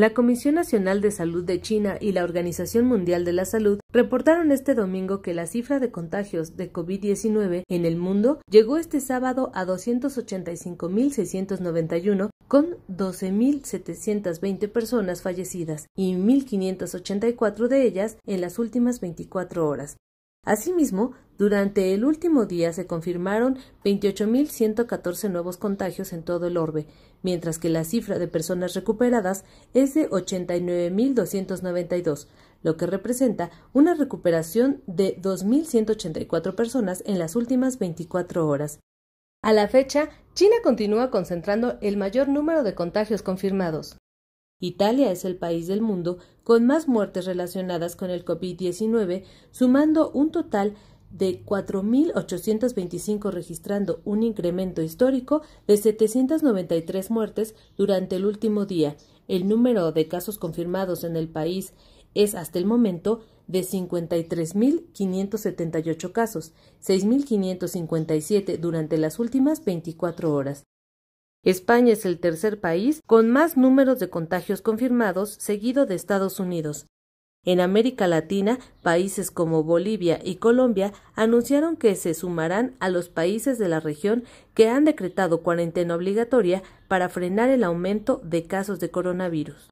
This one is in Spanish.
La Comisión Nacional de Salud de China y la Organización Mundial de la Salud reportaron este domingo que la cifra de contagios de COVID-19 en el mundo llegó este sábado a 285.691 con 12.720 personas fallecidas y 1.584 de ellas en las últimas 24 horas, Asimismo, durante el último día se confirmaron 28.114 nuevos contagios en todo el orbe, mientras que la cifra de personas recuperadas es de 89.292, lo que representa una recuperación de 2.184 personas en las últimas 24 horas. A la fecha, China continúa concentrando el mayor número de contagios confirmados. Italia es el país del mundo con más muertes relacionadas con el COVID-19, sumando un total de 4.825 registrando un incremento histórico de 793 muertes durante el último día. El número de casos confirmados en el país es hasta el momento de 53.578 casos, 6.557 durante las últimas 24 horas. España es el tercer país con más números de contagios confirmados, seguido de Estados Unidos. En América Latina, países como Bolivia y Colombia anunciaron que se sumarán a los países de la región que han decretado cuarentena obligatoria para frenar el aumento de casos de coronavirus.